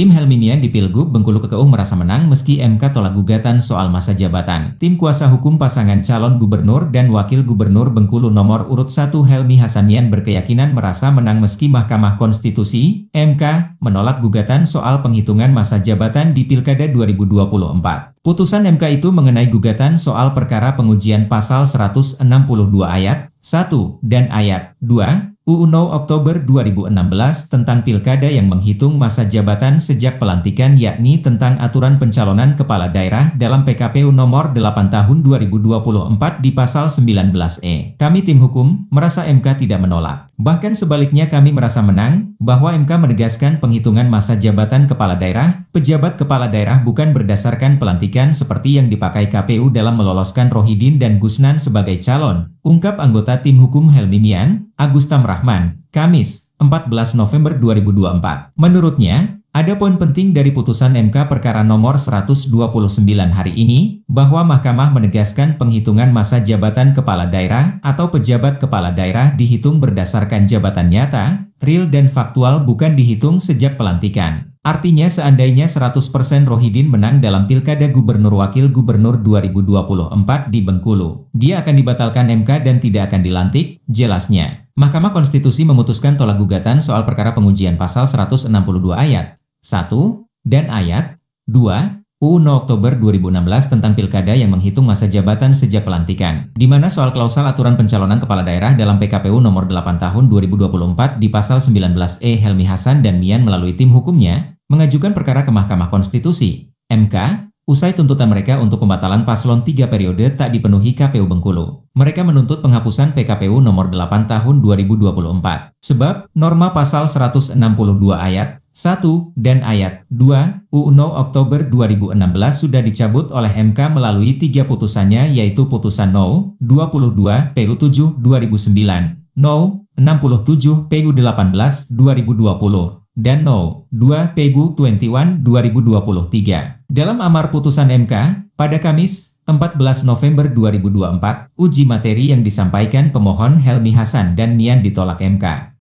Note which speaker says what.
Speaker 1: Tim Helminian di Pilgub Bengkulu Kekeuh merasa menang meski MK tolak gugatan soal masa jabatan. Tim kuasa hukum pasangan calon gubernur dan wakil gubernur Bengkulu nomor urut 1 Helmi Hasanian berkeyakinan merasa menang meski Mahkamah Konstitusi, MK, menolak gugatan soal penghitungan masa jabatan di Pilkada 2024. Putusan MK itu mengenai gugatan soal perkara pengujian pasal 162 ayat 1 dan ayat 2 UU No Oktober 2016 tentang pilkada yang menghitung masa jabatan sejak pelantikan yakni tentang aturan pencalonan kepala daerah dalam PKPU nomor 8 tahun 2024 di pasal 19E. Kami tim hukum merasa MK tidak menolak. Bahkan sebaliknya kami merasa menang, bahwa MK menegaskan penghitungan masa jabatan kepala daerah, pejabat kepala daerah bukan berdasarkan pelantikan seperti yang dipakai KPU dalam meloloskan Rohidin dan Gusnan sebagai calon, ungkap anggota tim hukum Helmi Mian Agustam Rahman, Kamis, 14 November 2024. Menurutnya, ada poin penting dari putusan MK perkara nomor 129 hari ini, bahwa mahkamah menegaskan penghitungan masa jabatan kepala daerah atau pejabat kepala daerah dihitung berdasarkan jabatan nyata, real dan faktual bukan dihitung sejak pelantikan. Artinya seandainya 100% Rohidin menang dalam Pilkada Gubernur Wakil Gubernur 2024 di Bengkulu, dia akan dibatalkan MK dan tidak akan dilantik, jelasnya. Mahkamah Konstitusi memutuskan tolak gugatan soal perkara pengujian pasal 162 ayat 1 dan ayat 2 U No Oktober 2016 tentang pilkada yang menghitung masa jabatan sejak pelantikan, di mana soal klausul aturan pencalonan kepala daerah dalam PKPU nomor 8 tahun 2024 di pasal 19E Helmi Hasan dan Mian melalui tim hukumnya mengajukan perkara ke Mahkamah Konstitusi, MK, Usai tuntutan mereka untuk pembatalan paslon tiga periode tak dipenuhi KPU Bengkulu, mereka menuntut penghapusan PKPU nomor 8 tahun 2024. Sebab, norma pasal 162 ayat 1 dan ayat 2 UU No Oktober 2016 sudah dicabut oleh MK melalui tiga putusannya yaitu putusan No 22 PU 7 2009, No 67 PU 18 2020 dan No. 2 PU 21 2023. Dalam amar putusan MK, pada Kamis, 14 November 2024, uji materi yang disampaikan pemohon Helmi Hasan dan Nian ditolak MK.